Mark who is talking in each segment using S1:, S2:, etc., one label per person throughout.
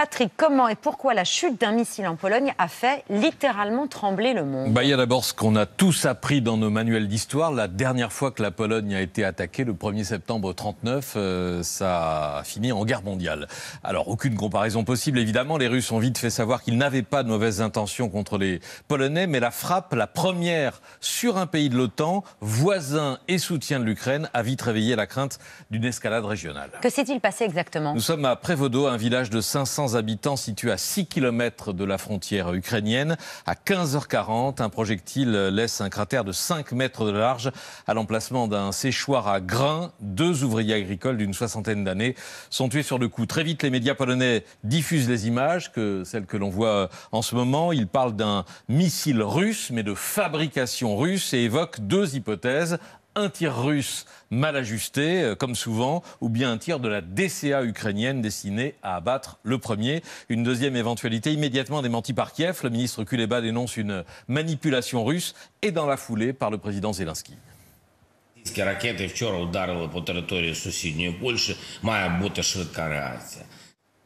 S1: Patrick, comment et pourquoi la chute d'un missile en Pologne a fait littéralement trembler le monde bah, Il y a d'abord ce qu'on a tous appris dans nos manuels d'histoire. La dernière fois que la Pologne a été attaquée, le 1er septembre 39, euh, ça a fini en guerre mondiale. Alors, aucune comparaison possible, évidemment. Les Russes ont vite fait savoir qu'ils n'avaient pas de mauvaises intentions contre les Polonais, mais la frappe, la première sur un pays de l'OTAN, voisin et soutien de l'Ukraine, a vite réveillé la crainte d'une escalade régionale. Que s'est-il passé exactement Nous sommes à Prévodo, un village de 500 habitants situés à 6 km de la frontière ukrainienne. À 15h40, un projectile laisse un cratère de 5 mètres de large à l'emplacement d'un séchoir à grains. Deux ouvriers agricoles d'une soixantaine d'années sont tués sur le coup. Très vite, les médias polonais diffusent les images, que celles que l'on voit euh, en ce moment. Ils parlent d'un missile russe, mais de fabrication russe, et évoquent deux hypothèses un tir russe mal ajusté, euh, comme souvent, ou bien un tir de la DCA ukrainienne destinée à abattre le premier. Une deuxième éventualité immédiatement démentie par Kiev. Le ministre Kuleba dénonce une manipulation russe et dans la foulée par le président Zelensky.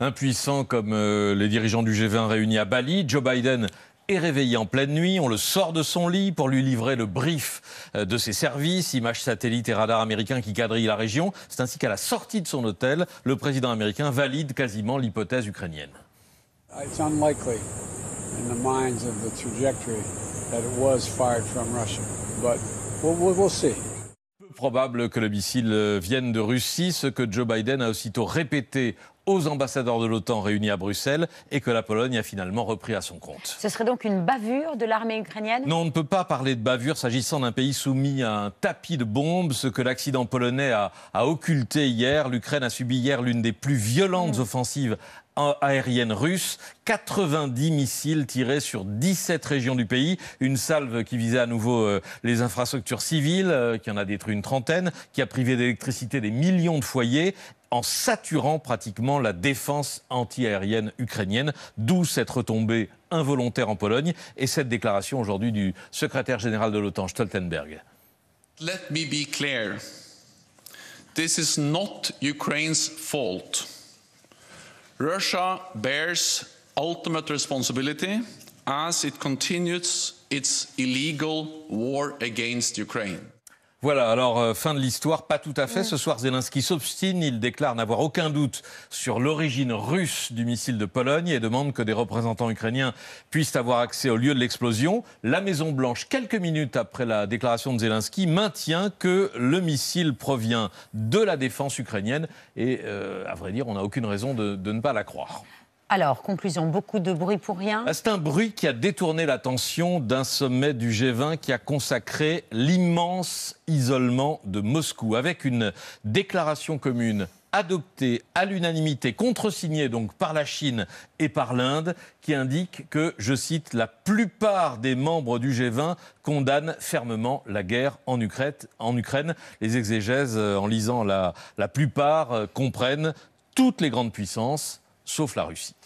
S1: Impuissant comme euh, les dirigeants du G20 réunis à Bali, Joe Biden est réveillé en pleine nuit, on le sort de son lit pour lui livrer le brief euh, de ses services, images satellites et radars américains qui quadrillent la région. C'est ainsi qu'à la sortie de son hôtel, le président américain valide quasiment l'hypothèse ukrainienne. Ah, probable que le missile vienne de Russie, ce que Joe Biden a aussitôt répété aux ambassadeurs de l'OTAN réunis à Bruxelles et que la Pologne a finalement repris à son compte. Ce serait donc une bavure de l'armée ukrainienne Non, on ne peut pas parler de bavure s'agissant d'un pays soumis à un tapis de bombes, ce que l'accident polonais a, occulté hier. L'Ukraine a subi hier l'une des plus violentes mm. offensives aériennes russes. 90 missiles tirés sur 17 régions du pays, une salve qui visait à nouveau euh, les infrastructures civiles, euh, qui en a détruit une trentaine, qui a privé d'électricité des millions de foyers en saturant pratiquement la défense anti-aérienne ukrainienne, d'où cette retombée involontaire en Pologne et cette déclaration aujourd'hui du secrétaire général de l'OTAN, Stoltenberg. Let me be clear. This is not Ukraine's fault. Russia bears ultimate responsibility as it continues its illegal war against Ukraine. Voilà, alors euh, fin de l'histoire, pas tout à fait. Ce soir, Zelensky s'obstine, il déclare n'avoir aucun doute sur l'origine russe du missile de Pologne et demande que des représentants ukrainiens puissent avoir accès au lieu de l'explosion. La Maison Blanche, quelques minutes après la déclaration de Zelensky, maintient que le missile provient de la défense ukrainienne et, euh, à vrai dire, on n'a aucune raison de ne pas la croire. Alors, conclusion, beaucoup de bruit pour rien. Ah, c'est un bruit qui a détourné l'attention d'un sommet du G20 qui a consacré l'immense isolement de Moscou, avec une déclaration commune adoptée à l'unanimité, contresignée donc par la Chine et par l'Inde, qui indique que, je cite, la plupart des membres du G20 condamnent fermement la guerre en Ukraine. En Ukraine. Les exégèses, euh, en lisant la, la plupart, euh, comprennent toutes les grandes puissances sauf la Russie.